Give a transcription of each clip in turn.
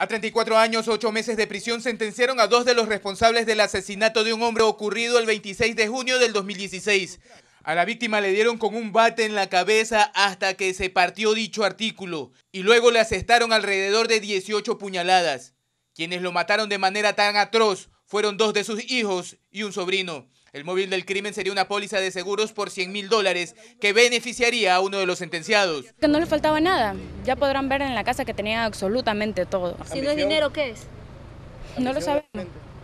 A 34 años, 8 meses de prisión sentenciaron a dos de los responsables del asesinato de un hombre ocurrido el 26 de junio del 2016. A la víctima le dieron con un bate en la cabeza hasta que se partió dicho artículo y luego le asestaron alrededor de 18 puñaladas. Quienes lo mataron de manera tan atroz fueron dos de sus hijos y un sobrino. El móvil del crimen sería una póliza de seguros por 100 mil dólares que beneficiaría a uno de los sentenciados. Que no le faltaba nada. Ya podrán ver en la casa que tenía absolutamente todo. Si no es dinero, ¿qué es? No lo sabemos.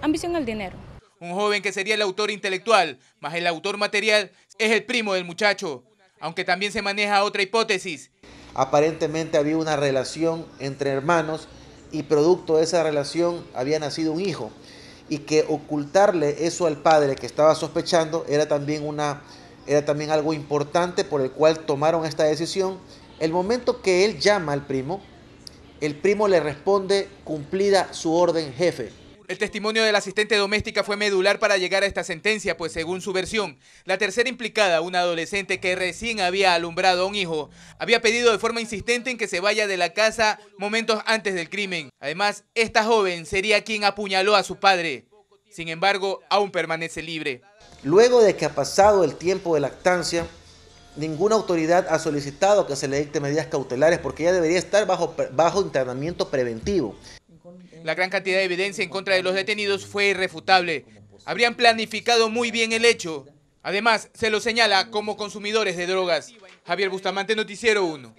Ambición al dinero. Un joven que sería el autor intelectual, más el autor material, es el primo del muchacho. Aunque también se maneja otra hipótesis. Aparentemente había una relación entre hermanos y producto de esa relación había nacido un hijo y que ocultarle eso al padre que estaba sospechando era también, una, era también algo importante por el cual tomaron esta decisión. El momento que él llama al primo, el primo le responde cumplida su orden jefe. El testimonio de la asistente doméstica fue medular para llegar a esta sentencia, pues según su versión, la tercera implicada, una adolescente que recién había alumbrado a un hijo, había pedido de forma insistente en que se vaya de la casa momentos antes del crimen. Además, esta joven sería quien apuñaló a su padre. Sin embargo, aún permanece libre. Luego de que ha pasado el tiempo de lactancia, ninguna autoridad ha solicitado que se le dicte medidas cautelares porque ella debería estar bajo, bajo internamiento preventivo. La gran cantidad de evidencia en contra de los detenidos fue irrefutable. Habrían planificado muy bien el hecho. Además, se lo señala como consumidores de drogas. Javier Bustamante, Noticiero 1.